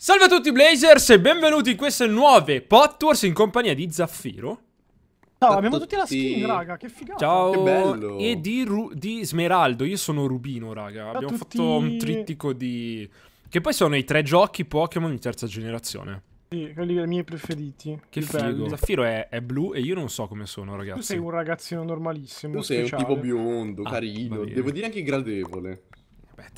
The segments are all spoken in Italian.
Salve a tutti Blazers e benvenuti in queste nuove Pot Tours in compagnia di Zaffiro Ciao, abbiamo tutti la skin, raga, che figata Ciao, che bello. e di, di, Smeraldo, io sono Rubino, raga Ciao Abbiamo fatto un trittico di... Che poi sono i tre giochi Pokémon di terza generazione Sì, quelli dei miei preferiti Che figo, belli. Zaffiro è, è, blu e io non so come sono, ragazzi Tu sei un ragazzino normalissimo Tu sei speciale. un tipo biondo, ah, carino, devo dire anche gradevole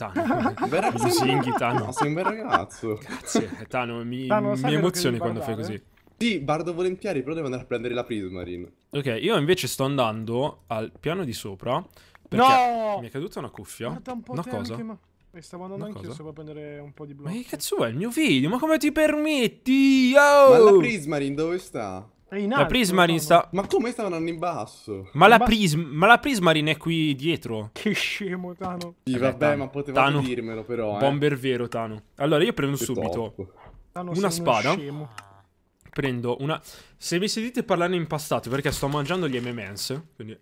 Tano. bel ragazzo. Lusinghi, Tano. No, sei un bel ragazzo. Grazie, eh, Tano, mi, Tano, mi emozioni quando fai così. Sì, bardo volentieri, però devo andare a prendere la Prismarine. Ok, io invece sto andando al piano di sopra. no! mi è caduta una cuffia. Guarda un po' una cosa. Ma... Eh, stavo andando una anch'io solo per prendere un po' di blocchi. Ma che cazzo è il mio video? Ma come ti permetti? Oh! Ma la Prismarine dove sta? Alto, la Prismarine sta... Ma come sta andando in basso? Ma, in la, basso? Prism... ma la Prismarine è qui dietro. Che scemo, Tano. Sì, eh vabbè, Tano. ma potevate Tano. dirmelo però, eh. Bomber vero, Tano. Allora, io prendo che subito Tano, una spada. Prendo una... Se mi sentite parlare impastato, perché sto mangiando gli M&M's, quindi...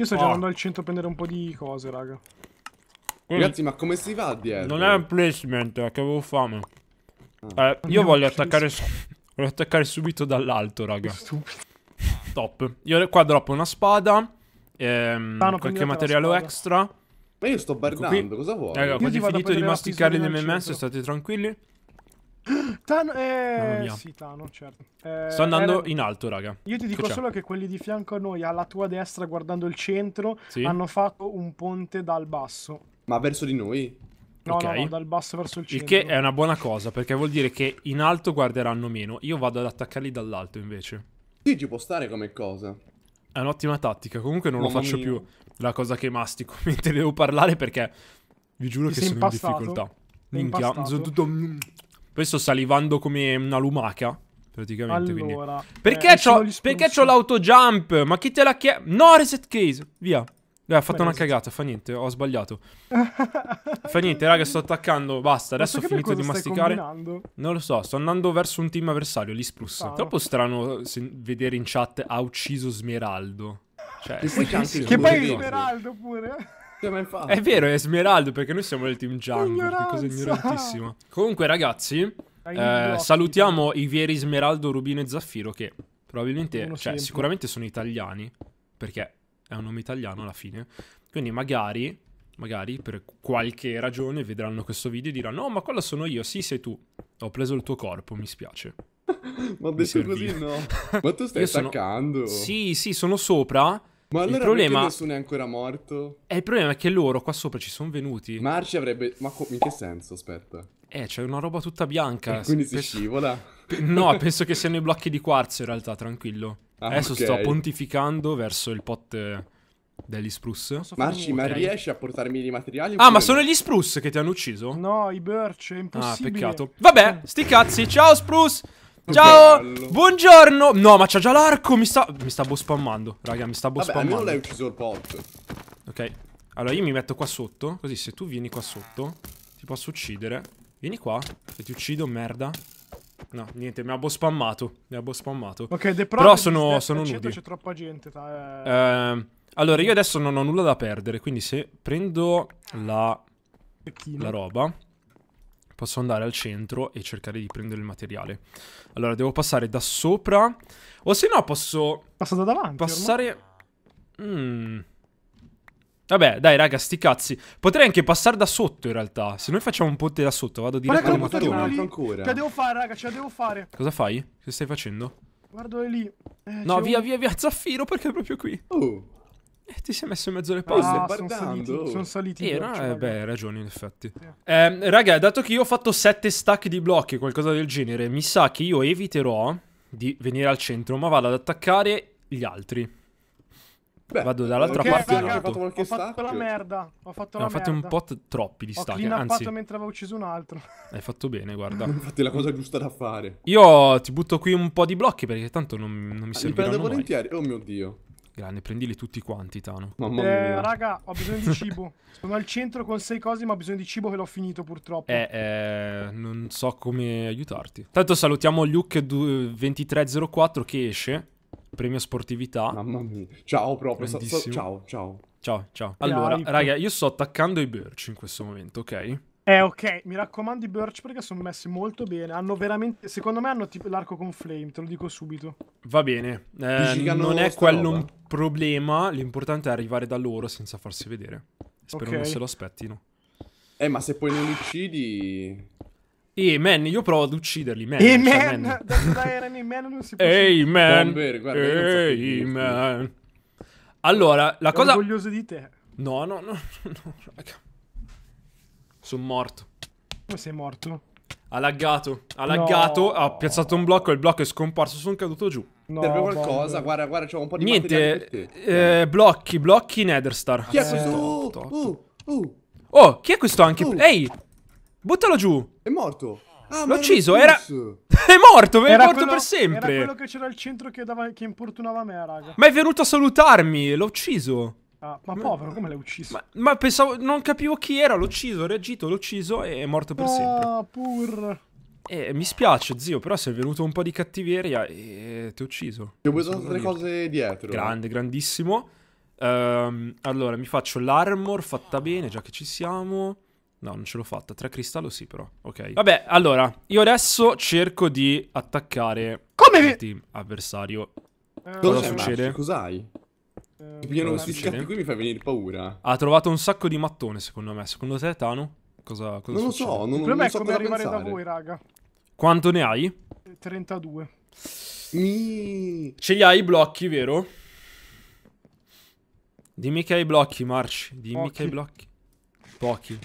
Io sto oh. Ah. andando al centro a prendere un po' di cose, raga. Mm. Ragazzi, ma come si va dietro? Non è un placement, che avevo fame. Ah. Eh, io voglio attaccare... Senso. Voglio attaccare subito dall'alto, raga. Stupido. Top. Io qua droppo una spada. Ehm, ah, qualche materiale extra. Ma io sto bardando, ecco cosa vuoi? Raga, ho quasi finito di masticare l'MMS, certo. state tranquilli. Tano, eh, sì, Tano, certo. Eh, Sto andando eh, in alto, raga. Io ti dico che solo che quelli di fianco a noi, alla tua destra, guardando il centro, sì. hanno fatto un ponte dal basso. Ma verso di noi? No, okay. no, no, dal basso verso il centro. Il che è una buona cosa perché vuol dire che in alto guarderanno meno. Io vado ad attaccarli dall'alto invece. Sì, ci può stare come cosa. È un'ottima tattica. Comunque non Mamma lo faccio mia. più la cosa che mastico mentre devo parlare perché vi giuro Ti che sono impastato? in difficoltà. Minchia, sono tutto. Poi mm. sto salivando come una lumaca. Praticamente. Allora, quindi. Perché, eh, c'ho, perché c'ho l'autojump? Ma chi te la chiede? No, reset case. Via. Eh, ho fatto una cagata, fa niente, ho sbagliato. fa niente, raga, sto attaccando, basta, adesso ho finito di masticare. Non lo so, sto andando verso un team avversario, l'Isplus. Ah, Troppo strano vedere in chat ha ucciso Smeraldo. Cioè, che, che, che poi è Smeraldo pure. È vero, è Smeraldo perché noi siamo nel team Jungle, che cosa ignorantissima. Comunque ragazzi, eh, salutiamo i veri Smeraldo, Rubino e Zaffiro che probabilmente, cioè sicuramente sono italiani perché è un nome italiano alla fine. Quindi magari, magari per qualche ragione vedranno questo video e diranno no oh, ma quella sono io, sì sei tu, ho preso il tuo corpo, mi spiace. ma detto così no, ma tu stai sono... attaccando. Sì, sì, sono sopra. Ma allora problema... nessuno è ancora morto? E eh, il problema è che loro qua sopra ci sono venuti. Marci avrebbe... Ma co... in che senso, aspetta? Eh, c'è una roba tutta bianca. E quindi si penso... scivola? No, penso che siano i blocchi di quarzo in realtà, tranquillo. Ah, Adesso okay. sto pontificando verso il pot eh, degli Spruce. Marci, ma okay. riesci a portarmi i materiali? Ah, ma sono gli Spruce che ti hanno ucciso? No, i Birch, è impossibile. Ah, peccato. Vabbè, sti cazzi, ciao Spruce! Ciao! Bello. Buongiorno! No, ma c'ha già l'arco, mi sta... Mi sta bospammando, raga, mi sta bospammando. Ma non l'hai ucciso il pot. Ok. Allora, io mi metto qua sotto, così se tu vieni qua sotto, ti posso uccidere. Vieni qua, se ti uccido, merda no, niente, mi abbo spammato. Mi abbo spammato. Ok, The Però sono, sono nudi. C'è troppa gente. Ta... Eh, ehm, allora, io adesso non ho nulla da perdere, quindi se prendo la, la roba posso andare al centro e cercare di prendere il materiale. Allora, devo passare da sopra. O se no, posso. Passare da davanti. Passare. Mmm. Vabbè, dai, raga, sti cazzi. Potrei anche passare da sotto, in realtà. Se noi facciamo un ponte da sotto, vado direttamente... Ma che non posso ancora. Ce la devo fare, raga, ce la devo fare. Cosa fai? Che stai facendo? Guardo lì. Eh, no, via, un... via, via, Zaffiro, perché è proprio qui. Oh. Eh, ti sei messo in mezzo alle ah, palle. Ah, ah sono saliti. Sono saliti. Eh, no, eh, beh, hai ragione, in effetti. Eh, raga, dato che io ho fatto 7 stack di blocchi, qualcosa del genere, mi sa che io eviterò di venire al centro, ma vado ad attaccare gli altri. Beh, Vado dall'altra okay, parte. Raga, ho fatto, ho fatto la merda. Ho fatto, no, ho fatto un po' troppi di stacchi. Ho anzi, mentre avevo ucciso un altro. Hai fatto bene, guarda. Infatti, è la cosa giusta da fare. Io ti butto qui un po' di blocchi perché tanto non, non mi serve. Ah, li prendo volentieri. Oh mio dio. Grande, prendili tutti quanti, Tano. Mamma eh, mia. Eh, raga, ho bisogno di cibo. Sono al centro con sei cose, ma ho bisogno di cibo che l'ho finito purtroppo. Eh, eh, non so come aiutarti. Tanto salutiamo Luke2304 che esce premio sportività. Mamma mia. Ciao proprio, so, so, ciao, ciao. Ciao, ciao. Allora, Life. raga, io sto attaccando i Birch in questo momento, ok? Eh, ok, mi raccomando i Birch perché sono messi molto bene. Hanno veramente, secondo me, hanno tipo l'arco con flame, te lo dico subito. Va bene, eh, non è quello roba. un problema. L'importante è arrivare da loro senza farsi vedere. Spero okay. non se lo aspettino. Eh, ma se poi non li uccidi. E man, io provo ad ucciderli. Man, e cioè, man, man. Dai, man non si può. Ehi man, ehi man. Allora, la cosa. Sono orgoglioso di te. No, no, no, no, raga. Sono morto. Come sei morto? Ha laggato, ha laggato, no. ha piazzato un blocco, il blocco è scomparso, sono caduto giù. No, Serve qualcosa, guarda, guarda, c'ho un po' di Niente, eh, blocchi, blocchi Netherstar. Chi è eh, questo? Oh, oh, oh. oh, chi è questo anche? Uh. Ehi, Buttalo giù. È morto. Ah, L'ho ucciso, era... è morto, era è morto quello, per sempre. Era quello che c'era al centro che, dava, che importunava me, raga. Ma è venuto a salutarmi, l'ho ucciso. Ah, ma, ma, povero, come l'hai ucciso? Ma, ma, pensavo, non capivo chi era, l'ho ucciso, ho reagito, l'ho ucciso e è morto per ah, sempre. Ah, pur... Eh, mi spiace, zio, però sei venuto un po' di cattiveria e ti ho ucciso. Ti ho preso altre cose dietro. Grande, grandissimo. Um, allora, mi faccio l'armor, fatta bene, già che ci siamo. No, non ce l'ho fatta. Tre cristallo sì, però. Ok. Vabbè, allora, io adesso cerco di attaccare Come? il team avversario. Eh, cosa succede? Cos'hai? Eh, Ti pigliano questi scatti qui mi fai venire paura. Ha trovato un sacco di mattone, secondo me. Secondo te, Tano? Cosa, cosa non succede? lo so, non, non, non so come arrivare pensare. da voi, raga. Quanto ne hai? 32. Mi... Ce li hai i blocchi, vero? Dimmi che hai i blocchi, Marci. Dimmi Pochi. che hai i blocchi. Pochi.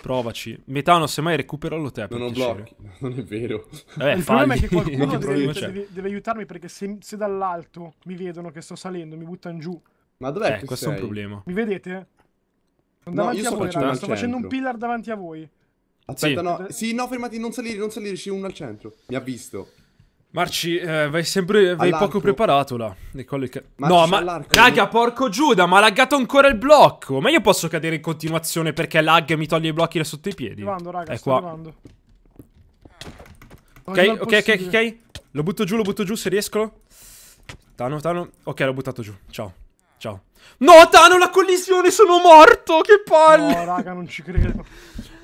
Provaci. Metano, se mai recuperalo te. Non ho blocchi. Non è vero. Vabbè, eh, il problema è che qualcuno deve, cioè. deve, deve, aiutarmi perché se, se dall'alto mi vedono che sto salendo, mi buttano giù. Ma dov'è eh, questo sei? è un problema. Mi vedete? Sono davanti no, a voi, sto facendo un pillar davanti a voi. Aspetta, sì. no. Sì, no, fermati, non salire, non salire, c'è uno al centro. Mi ha visto. Marci, eh, vai sempre. Vai poco preparato là. Che... no, ma. Raga, porco Giuda, ma ha laggato ancora il blocco. Ma io posso cadere in continuazione perché lag mi toglie i blocchi da sotto i piedi. Arrivando, raga, è eh, qua. Arrivando. Ok, ok, ok, ok. Lo butto giù, lo butto giù se riesco. Tano, Tano. Ok, l'ho buttato giù. Ciao. Ciao. No, Tano, la collisione, sono morto. Che palle. No, raga, non ci credo.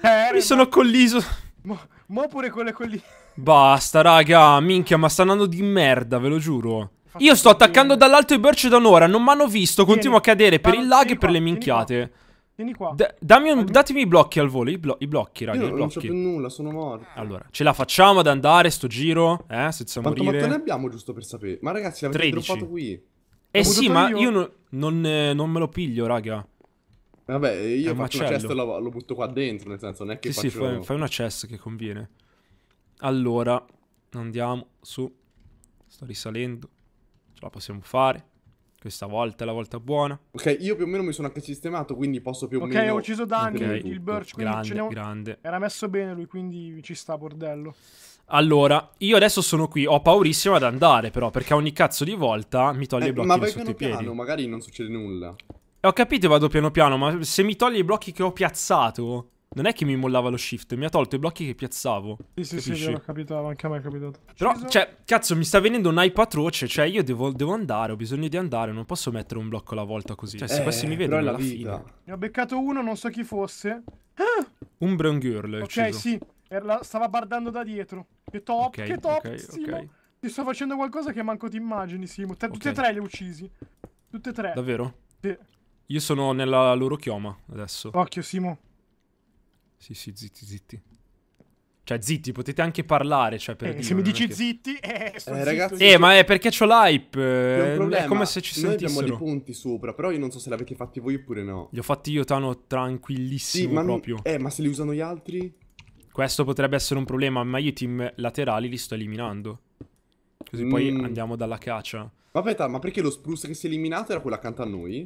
Eh, mi sono eh, colliso. Mo, mo pure con le collisioni. Basta, raga. Minchia, ma sta andando di merda, ve lo giuro. Io sto attaccando dall'alto i Birch da un'ora, non mi hanno visto, continuo a cadere per il lag e per le minchiate. Vieni qua. Da, un, datemi i blocchi al volo, i, blo i blocchi, raga, Io i blocchi. non so più nulla, sono morto. Allora, ce la facciamo ad andare sto giro, eh, senza Quanto morire. Quanto ne abbiamo giusto per sapere? Ma ragazzi, avete 13. droppato qui. Eh sì, ma io, io non, non, eh, non, me lo piglio, raga. Vabbè, io faccio macello. una chest e lo, lo, butto qua dentro, nel senso, non è che sì, faccio... Sì, fai, fai una chest che conviene. Allora, andiamo su. Sto risalendo. Ce la possiamo fare. Questa volta è la volta buona. Ok, io più o meno mi sono anche sistemato, quindi posso più o okay, meno... Ok, ho ucciso Dani, okay. il Birch, grande, ne... grande. Era messo bene lui, quindi ci sta bordello. Allora, io adesso sono qui, ho paurissimo ad andare però, perché ogni cazzo di volta mi toglie eh, i blocchi ma sotto i piedi. Ma vai piano, magari non succede nulla. Eh, ho capito, vado piano piano, ma se mi togli i blocchi che ho piazzato, non è che mi mollava lo shift, mi ha tolto i blocchi che piazzavo. Sì, sì, capisci? sì, vero, capitava, anche a me è capitato. Però, cioè, cazzo, mi sta venendo un hype atroce, cioè io devo, devo, andare, ho bisogno di andare, non posso mettere un blocco alla volta così. Cioè, eh, se questi mi vedono alla vita. fine. Ne ho beccato uno, non so chi fosse. Ah! Un brown girl, Ok, ucciso. sì, la, stava bardando da dietro. Che top, okay, che top, okay, okay. Ti sto facendo qualcosa che manco ti immagini, Simo. Te, Tutte e tre le ho uccisi. Tutte e tre. Davvero? Sì. Io sono nella loro chioma adesso. Occhio, Simo. Sì, sì, zitti, zitti. Cioè, zitti, potete anche parlare. Cioè, per eh, dire, se mi dici che... zitti, eh, eh ragazzi. Eh, ma è perché c'ho l'hype. Eh, è, è, come se ci Noi abbiamo dei punti sopra, però io non so se l'avete fatti voi oppure no. Li ho fatti io, Tano, tranquillissimo sì, proprio. Non... Eh, ma se li usano gli altri? Questo potrebbe essere un problema, ma io i team laterali li sto eliminando. Così mm. poi andiamo dalla caccia. Ma aspetta, ma perché lo spruce che si è eliminato era quello accanto a noi?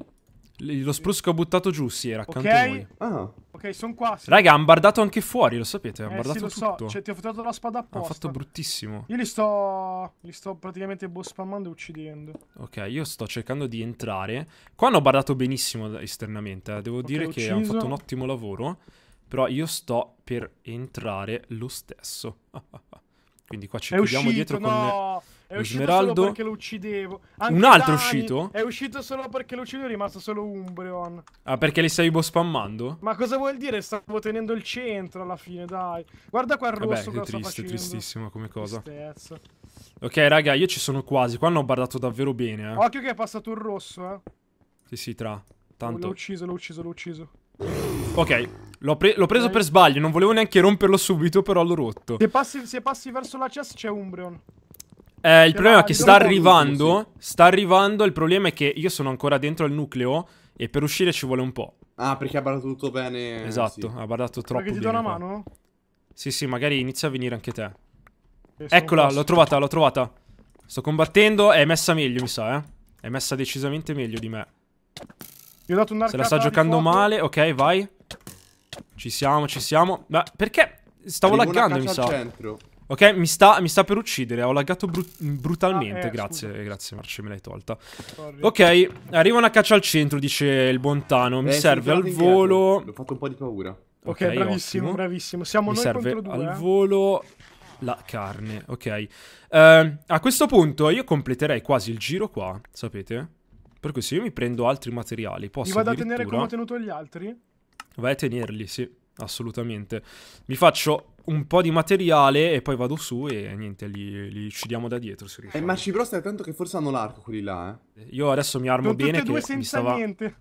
Lo spruce che ho buttato giù, sì, era accanto okay. a noi. Ah. Ok, sono qua. Sì. Raga, hanno bardato anche fuori, lo sapete. Hanno eh, bardato sì, lo tutto. so. Cioè, ti ho fatto la spada apposta. Hanno fatto bruttissimo. Io li sto. Li sto praticamente boh spammando e uccidendo. Ok, io sto cercando di entrare. Qua hanno bardato benissimo esternamente. Eh. Devo okay, dire che hanno fatto un ottimo lavoro. Però io sto per entrare lo stesso. Quindi qua ci È chiudiamo uscito, dietro no! con. È uscito Smeraldo. solo perché lo uccidevo. Anche un altro Dani è uscito? È uscito solo perché lo uccidevo, è rimasto solo Umbreon. Ah, perché li stai spammando? Ma cosa vuol dire? Stavo tenendo il centro alla fine, dai. Guarda qua il rosso Vabbè, è triste, tristissima come cosa. Tristezza. Ok, raga, io ci sono quasi. Qua hanno bardato davvero bene, eh. Occhio che è passato il rosso, eh. Sì, sì, tra. Oh, Tanto. Oh, l'ho ucciso, l'ho ucciso, l'ho ucciso. Ok, l'ho, pre preso Dai. per sbaglio, non volevo neanche romperlo subito, però l'ho rotto. Se passi, se passi verso la chest c'è Umbreon. Eh, il problema è che sta arrivando. Sta arrivando. Il problema è che io sono ancora dentro al nucleo. E per uscire ci vuole un po'. Ah, perché ha barato tutto bene. Esatto, sì. ha barato troppo bene. Perché ti do una qua. mano? Sì, sì, magari inizia a venire anche te. Eccola, l'ho trovata, l'ho trovata. Sto combattendo, è messa meglio, mi sa, eh. È messa decisamente meglio di me. Gli ho dato un Se la sta giocando male, ok, vai. Ci siamo, ci siamo. Ma perché? Stavo Arrivo laggando, mi sa. Centro. Ok, mi sta, mi sta, per uccidere. Ho laggato bru brutalmente. Ah, eh, grazie, scusa. grazie Marce, me l'hai tolta. Sorry. Ok, arriva una caccia al centro, dice il Bontano. Mi eh, serve al volo. Ho fatto un po' di paura. Ok, okay bravissimo, ottimo. bravissimo. Siamo mi noi serve due, al eh. volo la carne. Ok. Uh, a questo punto io completerei quasi il giro qua, sapete? Per cui se io mi prendo altri materiali, posso Mi vado addirittura... a tenere come ho tenuto gli altri? Vai a tenerli, sì, assolutamente. Mi faccio un po' di materiale e poi vado su e niente, li, li uccidiamo da dietro. Se eh, riusciamo. eh, ma ci prosta tanto che forse hanno l'arco quelli là, eh. eh io adesso mi armo non bene che mi stava... niente.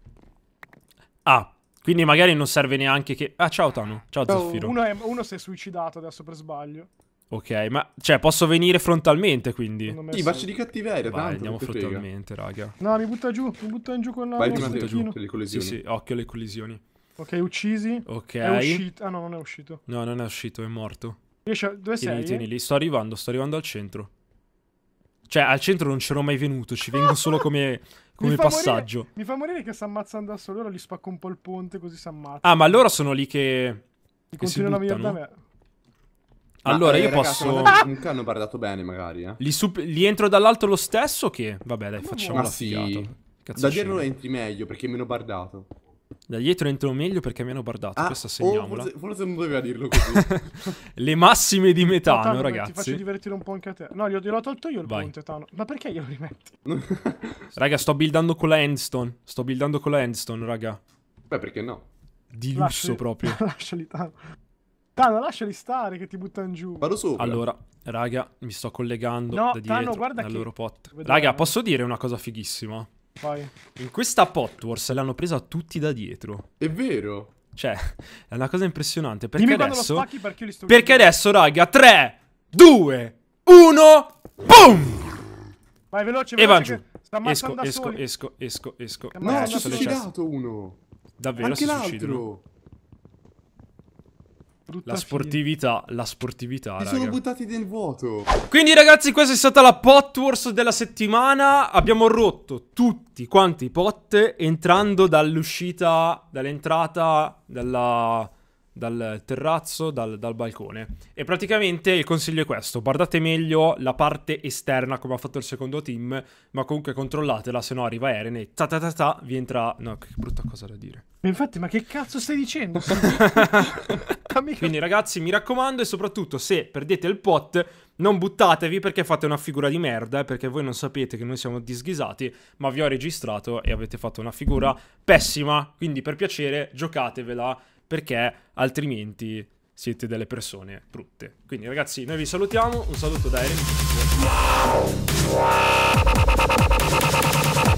Ah, quindi magari non serve neanche che... Ah, ciao Tano, ciao no, Zaffiro. Uno, è... uno si è suicidato adesso per sbaglio. Ok, ma cioè posso venire frontalmente quindi? Sì, baci di cattiveria, Vai, tanto, andiamo frontalmente, frega. raga. No, mi butta giù, mi butta giù con la... Vai, ti butta giù con le collisioni. Sì, sì, occhio alle collisioni. Ok, uccisi. Ok. È uscito. Ah no, non è uscito. No, non è uscito, è morto. Riesci Dove tieni, sei? Tieni lì. Sto arrivando, sto arrivando al centro. Cioè, al centro non c'ero mai venuto, ci vengo solo come, come mi passaggio. Morire, mi fa morire che si ammazzano da solo, ora gli spacco un po' il ponte così si ammazza. Ah, ma allora sono lì che... Mi che si buttano. me. Allora, ah, io ragazzi, posso. Comunque hanno parlato bene, magari. Eh. Li, sup... Li, entro dall'alto lo stesso? Che. Vabbè, dai, facciamo la sì. Cazzo da dietro entri meglio perché è meno bardato. Da dietro entro meglio perché mi hanno bardato, ah, questa segniamola. Oh, forse, forse, non doveva dirlo così. le massime di metano, Tano, ragazzi. Ti faccio divertire un po' anche a te. No, gliel'ho tolto io il Vai. ponte, Tano. Ma perché glielo rimetti? raga, sto buildando con la endstone. Sto buildando con la endstone, raga. Beh, perché no? Di lusso lasciali, proprio. lasciali, Tano. Tano, lasciali stare che ti buttano giù. Vado sopra. Allora, raga, mi sto collegando no, da dietro Tano, guarda al che... loro pot. Raga, posso dire una cosa fighissima? Vai. In questa Potwars l'hanno presa tutti da dietro. È vero. Cioè, è una cosa impressionante. Perché Dimmi adesso... Perché, perché adesso, raga, 3, 2, 1, boom! Vai veloce, veloce. E va giù. Esco, esco, esco, esco, esco, esco. No, eh, ci ho cioè, suicidato uno. Davvero Anche si suicidano. Brutta la sportività, fine. la sportività, Mi sono buttati nel vuoto. Quindi ragazzi, questa è stata la Potworth della settimana. Abbiamo rotto tutti quanti i pot entrando dall'uscita, dall'entrata, dalla dal terrazzo, dal, dal, balcone. E praticamente il consiglio è questo: guardate meglio la parte esterna come ha fatto il secondo team, ma comunque controllatela, se no arriva Eren e ta ta ta ta vi entra. No, che brutta cosa da dire. Infatti, ma che cazzo stai dicendo? Quindi, ragazzi, mi raccomando, e soprattutto se perdete il pot, non buttatevi perché fate una figura di merda, eh, perché voi non sapete che noi siamo disghisati, ma vi ho registrato e avete fatto una figura pessima. Quindi, per piacere, giocatevela perché altrimenti siete delle persone brutte. Quindi ragazzi, noi vi salutiamo, un saluto da Eren.